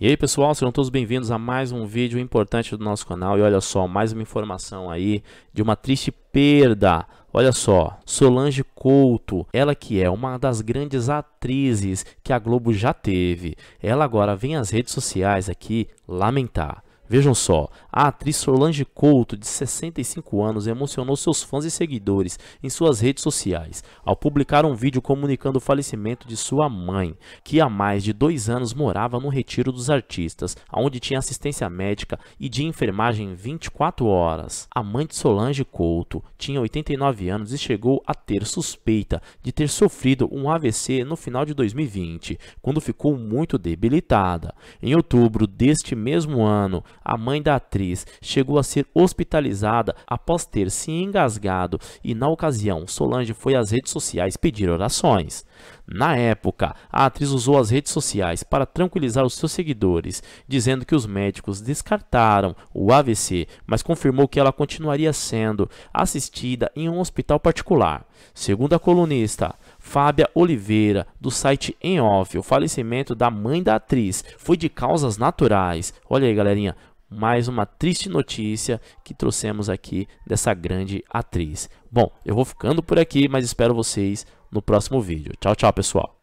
E aí pessoal, sejam todos bem-vindos a mais um vídeo importante do nosso canal e olha só, mais uma informação aí de uma triste perda. Olha só, Solange Couto, ela que é uma das grandes atrizes que a Globo já teve, ela agora vem às redes sociais aqui lamentar. Vejam só, a atriz Solange Couto, de 65 anos, emocionou seus fãs e seguidores em suas redes sociais ao publicar um vídeo comunicando o falecimento de sua mãe, que há mais de dois anos morava no Retiro dos Artistas, onde tinha assistência médica e de enfermagem 24 horas. A mãe de Solange Couto tinha 89 anos e chegou a ter suspeita de ter sofrido um AVC no final de 2020, quando ficou muito debilitada. Em outubro deste mesmo ano, a mãe da atriz, chegou a ser hospitalizada após ter se engasgado e, na ocasião, Solange foi às redes sociais pedir orações. Na época, a atriz usou as redes sociais para tranquilizar os seus seguidores, dizendo que os médicos descartaram o AVC, mas confirmou que ela continuaria sendo assistida em um hospital particular. Segundo a colunista Fábia Oliveira, do site Em Off, o falecimento da mãe da atriz foi de causas naturais. Olha aí, galerinha, mais uma triste notícia que trouxemos aqui dessa grande atriz. Bom, eu vou ficando por aqui, mas espero vocês no próximo vídeo. Tchau, tchau, pessoal.